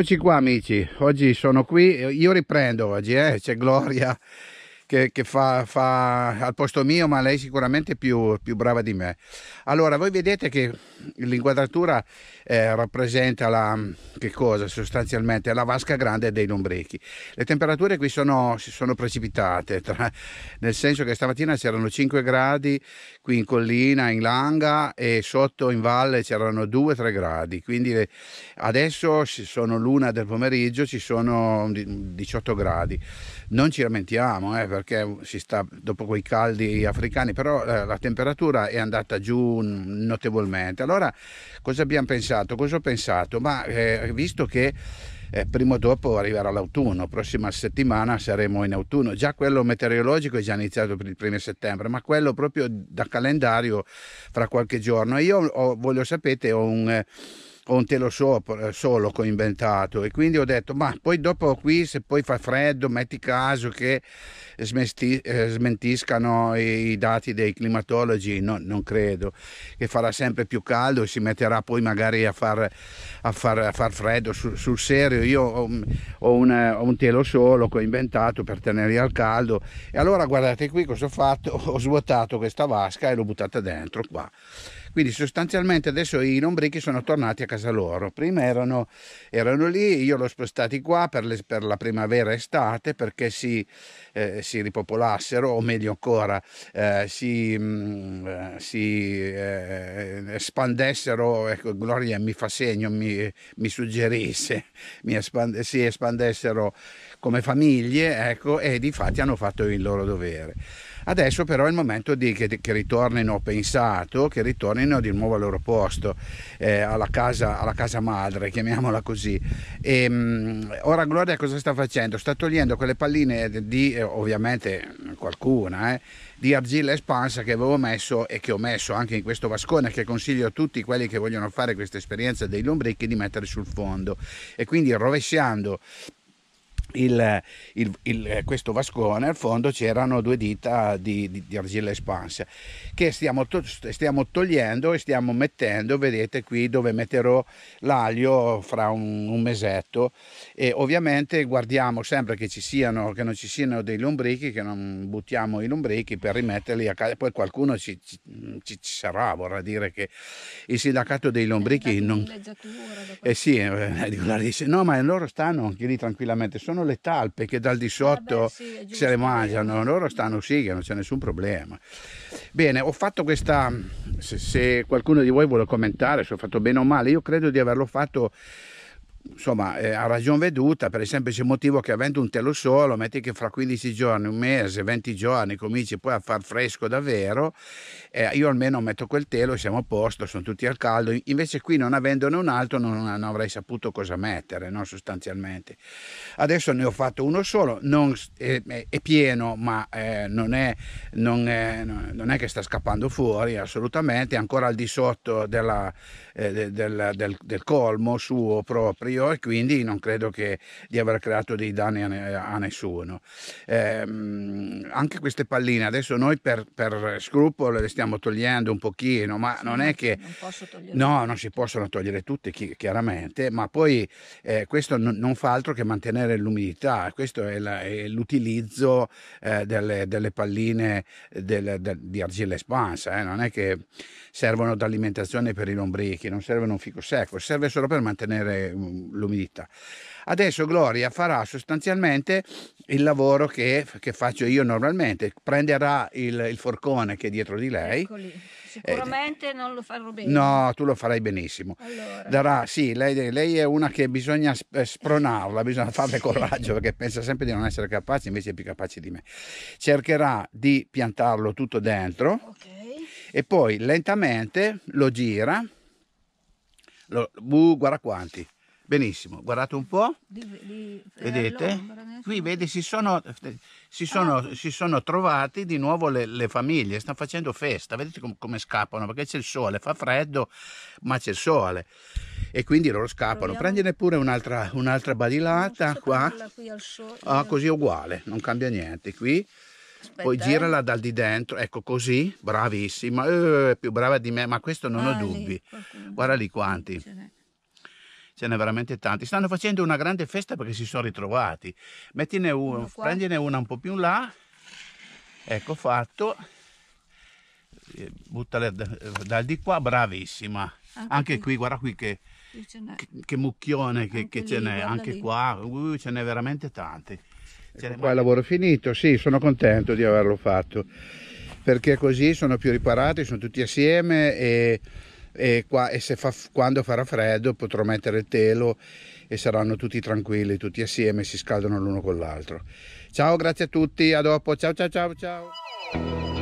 Eccoci qua amici, oggi sono qui, io riprendo oggi, eh? c'è Gloria che, che fa, fa, al posto mio, ma lei sicuramente è più, più brava di me. Allora, voi vedete che l'inquadratura eh, rappresenta la, che cosa sostanzialmente? La vasca grande dei lombrechi. Le temperature qui sono, si sono precipitate, tra, nel senso che stamattina c'erano 5 gradi qui in collina, in Langa e sotto in valle c'erano 2-3 gradi, quindi eh, adesso sono l'una del pomeriggio, ci sono 18 gradi. Non ci lamentiamo, eh, perché si sta dopo quei caldi africani, però eh, la temperatura è andata giù notevolmente. Allora cosa abbiamo pensato? Cosa ho pensato? Ma eh, visto che eh, prima o dopo arriverà l'autunno, prossima settimana saremo in autunno, già quello meteorologico è già iniziato per il primo settembre, ma quello proprio da calendario fra qualche giorno. Io ho, voi lo ho un... Eh, un telo sopra, eh, solo che ho inventato e quindi ho detto ma poi dopo qui se poi fa freddo metti caso che smesti, eh, smentiscano i, i, dati dei climatologi no, non credo che farà sempre più caldo e si metterà poi magari a far, a far, a far freddo sul, sul, serio io ho, ho, un, ho un telo solo che ho inventato per tenere al caldo e allora guardate qui cosa ho fatto ho svuotato questa vasca e l'ho buttata dentro qua quindi sostanzialmente adesso i lombrichi sono tornati a casa loro. Prima erano, erano lì, io l'ho spostati qua per, le, per la primavera estate perché si, eh, si, ripopolassero, o meglio ancora, eh, si, mh, mm, eh, si eh, espandessero. Ecco, Gloria mi fa segno, mi, mi suggerisse, mi espand- si espandessero come famiglie, ecco, e di fatti hanno fatto il loro dovere. Adesso però è il momento di, che, che, ritornino pensato, che ritornino di nuovo al loro posto, eh, alla, casa, alla, casa, madre, chiamiamola così. E, ehm, mh, ora Gloria cosa sta facendo? Sta togliendo quelle palline di, eh, ovviamente qualcuna, eh, di argilla espansa che avevo messo e che ho messo anche in questo vascone che consiglio a tutti quelli che vogliono fare questa esperienza dei lombrichi di mettere sul fondo e quindi rovesciando il, il, il, eh, questo vascone al fondo c'erano due dita di, di, di argilla espansa che stiamo, to, stiamo, togliendo e stiamo mettendo vedete qui dove metterò l'aglio fra un, un, mesetto e ovviamente guardiamo sempre che ci siano che non ci siano dei lombrichi che non buttiamo i lombrichi per rimetterli a casa poi qualcuno ci, ci, ci, sarà vorrà dire che il sindacato dei lombrichi non eh sì eh, eh dice no ma loro stanno anche lì tranquillamente sono sono le talpe che dal di eh, sotto eh sì, se le mangiano, loro stanno sì che non c'è nessun problema. Bene, ho fatto questa, se, se qualcuno di voi vuole commentare se ho fatto bene o male, io credo di averlo fatto insomma, eh, a ragion veduta, per il semplice motivo che avendo un telo solo, metti che fra 15 giorni, un mese, 20 giorni cominci poi a far fresco davvero, eh, io almeno metto quel telo, siamo a posto, sono tutti al caldo, invece qui non avendone un altro non, non avrei saputo cosa mettere, no? sostanzialmente. Adesso ne ho fatto uno solo, non, è, è, pieno, ma eh, non, è, non, è, non, è, che sta scappando fuori, assolutamente, ancora al di sotto della, eh, del, del, del colmo suo proprio io e quindi non credo che di aver creato dei danni a, ne a nessuno. Eh, anche queste palline adesso noi per, per, scrupolo le stiamo togliendo un pochino, ma sì, non è che... Non posso togliere no, non si possono togliere tutte chi chiaramente, ma poi eh, questo non fa altro che mantenere l'umidità, questo è l'utilizzo eh, delle, delle, palline del, del, di argilla espansa, eh, non è che servono d'alimentazione per i lombrichi, non servono un fico secco, serve solo per mantenere mm, l'umidità. Adesso Gloria farà sostanzialmente il lavoro che, che faccio io normalmente, prenderà il, il, forcone che è dietro di lei. Eccoli. Sicuramente eh, non lo farò bene. No, tu lo farai benissimo. Allora. Darà, sì, lei, lei, è una che bisogna eh, spronarla, bisogna farle coraggio perché pensa sempre di non essere capace, invece è più capace di me. Cercherà di piantarlo tutto dentro. Okay e poi lentamente lo gira lo, uh, guarda quanti benissimo guardate un po di, di, eh, vedete qui vedi si sono, si sono, ah. si sono trovati di nuovo le, le, famiglie stanno facendo festa vedete com, come scappano perché c'è il sole fa freddo ma c'è il sole e quindi loro scappano Proviamo. prendine pure un'altra un'altra badilata qua qui ah, così è uguale non cambia niente qui Aspetta, poi eh. girala dal di dentro, ecco così, bravissima, eh, più brava di me, ma questo non ah, ho dubbi. Lì, Guarda lì quanti. Ce n'è. veramente tanti. Stanno facendo una grande festa perché si sono ritrovati. Mettine uno, uno prendine una un po' più in là. Ecco fatto. Eh, buttale dal di qua, bravissima. Anche, anche qui, guarda qui che, che, che mucchione che, che ce n'è, anche lì. qua, uh, ce n'è veramente tanti. Ecco qua il lavoro finito, sì, sono contento di averlo fatto perché così sono più riparati, sono tutti assieme e, e, qua, e fa, quando farà freddo potrò mettere il telo e saranno tutti tranquilli, tutti assieme, si scaldano l'uno con l'altro. Ciao, grazie a tutti, a dopo, ciao ciao ciao ciao.